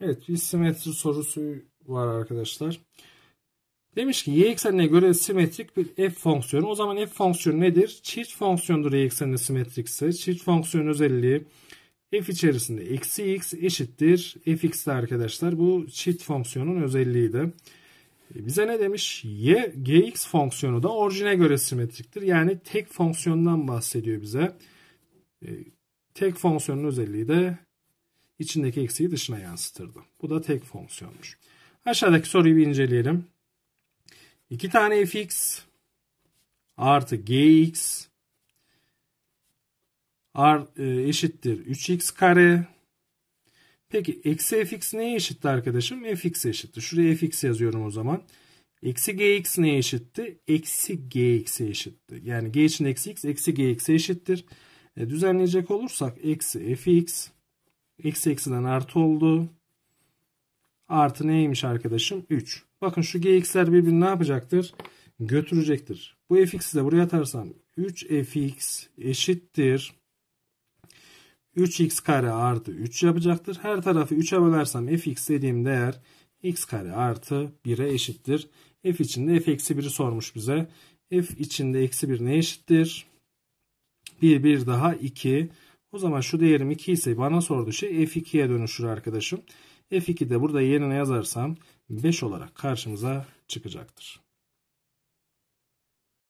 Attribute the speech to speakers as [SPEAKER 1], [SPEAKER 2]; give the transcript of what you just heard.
[SPEAKER 1] Evet bir simetri sorusu var arkadaşlar. Demiş ki y eksenine göre simetrik bir f fonksiyonu. O zaman f fonksiyonu nedir? Çift fonksiyondur y eksenine simetrikse. Çift fonksiyon özelliği f içerisinde eksi x eşittir de arkadaşlar. Bu çift fonksiyonun özelliği de. E, bize ne demiş? Y, gx fonksiyonu da orijine göre simetriktir. Yani tek fonksiyondan bahsediyor bize. E, tek fonksiyonun özelliği de içindeki eksiği dışına yansıtırdı. Bu da tek fonksiyonmuş. Aşağıdaki soruyu bir inceleyelim. 2 tane fx artı gx art, e, eşittir 3x kare. Peki eksi fx neye eşitti arkadaşım? fx eşitti. Şuraya fx yazıyorum o zaman. Eksi gx neye eşitti? Eksi gx'e eşitti. Yani g için eksi x eksi gx'e eşittir. E, düzenleyecek olursak eksi fx Eksi eksiden artı oldu. Artı neymiş arkadaşım? 3. Bakın şu gx'ler birbirini ne yapacaktır? Götürecektir. Bu fx'i de buraya atarsam 3fx eşittir. 3x kare artı 3 yapacaktır. Her tarafı 3'e bölersem fx dediğim değer x kare artı 1'e eşittir. f içinde f eksi 1'i sormuş bize. f içinde eksi 1 ne eşittir? 1 1 daha 2 o zaman şu değerim 2 ise bana sorduğu şey F2'ye dönüşür arkadaşım. F2'de burada yerine yazarsam 5 olarak karşımıza çıkacaktır.